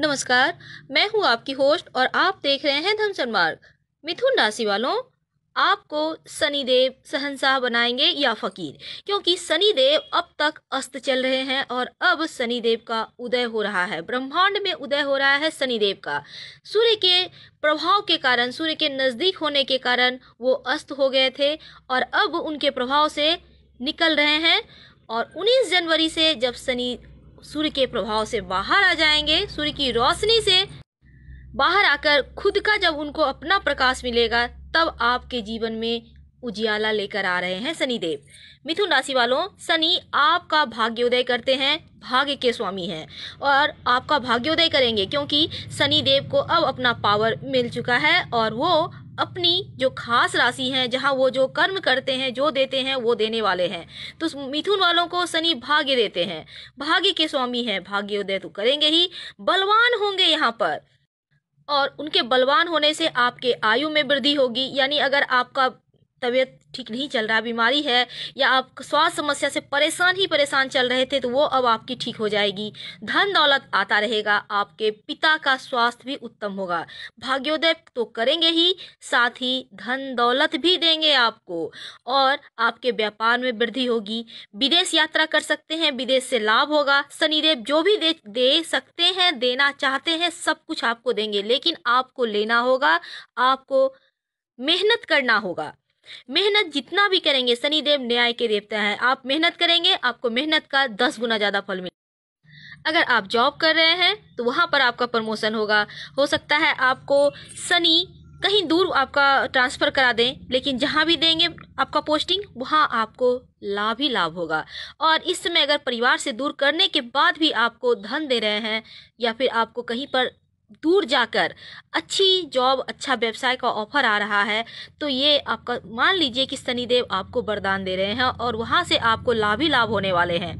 नमस्कार मैं हूं आपकी होस्ट और आप देख रहे हैं धन मार्ग मिथुन राशि वालों आपको शनिदेव सहनशाह बनाएंगे या फकीर क्योंकि शनिदेव अब तक अस्त चल रहे हैं और अब शनिदेव का उदय हो रहा है ब्रह्मांड में उदय हो रहा है शनिदेव का सूर्य के प्रभाव के कारण सूर्य के नज़दीक होने के कारण वो अस्त हो गए थे और अब उनके प्रभाव से निकल रहे हैं और 19 जनवरी से जब शनि सूर्य के प्रभाव से बाहर आ जाएंगे सूर्य की रोशनी से बाहर आकर खुद का जब उनको अपना प्रकाश मिलेगा तब आपके जीवन में उजियाला लेकर आ रहे हैं शनिदेव मिथुन राशि वालों शनि आपका भाग्योदय करते हैं भाग्य के स्वामी हैं और आपका भाग्योदय करेंगे क्योंकि सनी देव को अब अपना पावर मिल चुका है और वो अपनी जो खास राशि है जहाँ वो जो कर्म करते हैं जो देते हैं वो देने वाले हैं तो मिथुन वालों को शनि भाग्य देते हैं भाग्य के स्वामी हैं भाग्योदय तो करेंगे ही बलवान होंगे यहाँ पर और उनके बलवान होने से आपके आयु में वृद्धि होगी यानी अगर आपका तबीयत ठीक नहीं चल रहा बीमारी है या आप स्वास्थ्य समस्या से परेशान ही परेशान चल रहे थे तो वो अब आपकी ठीक हो जाएगी धन दौलत आता रहेगा आपके पिता का स्वास्थ्य भी उत्तम होगा भाग्योदय तो करेंगे ही साथ ही धन दौलत भी देंगे आपको और आपके व्यापार में वृद्धि होगी विदेश यात्रा कर सकते हैं विदेश से लाभ होगा शनिदेव जो भी दे, दे सकते हैं देना चाहते हैं सब कुछ आपको देंगे लेकिन आपको लेना होगा आपको मेहनत करना होगा मेहनत जितना भी करेंगे शनिदेव न्याय के देवता है आप मेहनत करेंगे आपको मेहनत का दस गुना ज़्यादा फल मिले अगर आप जॉब कर रहे हैं तो वहां पर आपका प्रमोशन होगा हो सकता है आपको शनि कहीं दूर आपका ट्रांसफ़र करा दें लेकिन जहां भी देंगे आपका पोस्टिंग वहां आपको लाभ ही लाभ होगा और इस समय अगर परिवार से दूर करने के बाद भी आपको धन दे रहे हैं या फिर आपको कहीं पर दूर जाकर अच्छी जॉब अच्छा व्यवसाय का ऑफर आ रहा है तो ये आपका मान लीजिए कि शनिदेव आपको वरदान दे रहे हैं और वहाँ से आपको लाभ ही लाभ होने वाले हैं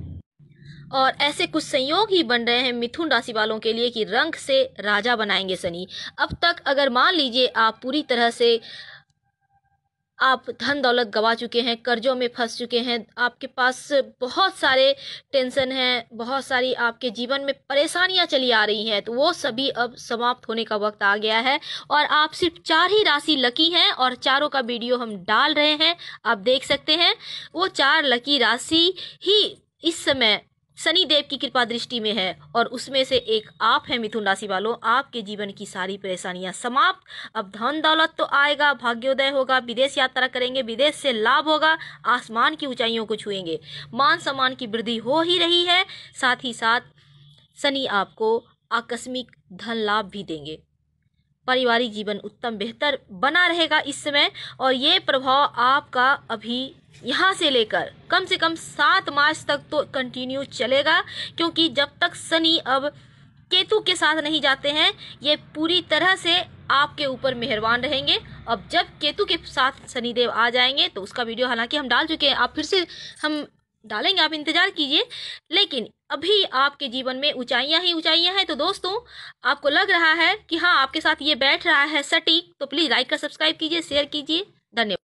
और ऐसे कुछ संयोग ही बन रहे हैं मिथुन राशि वालों के लिए कि रंग से राजा बनाएंगे शनि अब तक अगर मान लीजिए आप पूरी तरह से आप धन दौलत गवा चुके हैं कर्जों में फंस चुके हैं आपके पास बहुत सारे टेंशन हैं बहुत सारी आपके जीवन में परेशानियां चली आ रही हैं तो वो सभी अब समाप्त होने का वक्त आ गया है और आप सिर्फ चार ही राशि लकी हैं और चारों का वीडियो हम डाल रहे हैं आप देख सकते हैं वो चार लकी राशि ही इस समय शनि देव की कृपा दृष्टि में है और उसमें से एक आप है मिथुन राशि वालों आपके जीवन की सारी परेशानियां समाप्त अब धन दौलत तो आएगा भाग्योदय होगा विदेश यात्रा करेंगे विदेश से लाभ होगा आसमान की ऊंचाइयों को छुएंगे मान सम्मान की वृद्धि हो ही रही है साथ ही साथ शनि आपको आकस्मिक धन लाभ भी देंगे पारिवारिक जीवन उत्तम बेहतर बना रहेगा इस समय और ये प्रभाव आपका अभी यहाँ से लेकर कम से कम सात मार्च तक तो कंटिन्यू चलेगा क्योंकि जब तक शनि अब केतु के साथ नहीं जाते हैं ये पूरी तरह से आपके ऊपर मेहरबान रहेंगे अब जब केतु के साथ शनिदेव आ जाएंगे तो उसका वीडियो हालांकि हम डाल चुके हैं आप फिर से हम डालेंगे आप इंतज़ार कीजिए लेकिन अभी आपके जीवन में ऊंचाइयां ही ऊंचाइयां हैं तो दोस्तों आपको लग रहा है कि हाँ आपके साथ ये बैठ रहा है सटीक तो प्लीज़ लाइक कर सब्सक्राइब कीजिए शेयर कीजिए धन्यवाद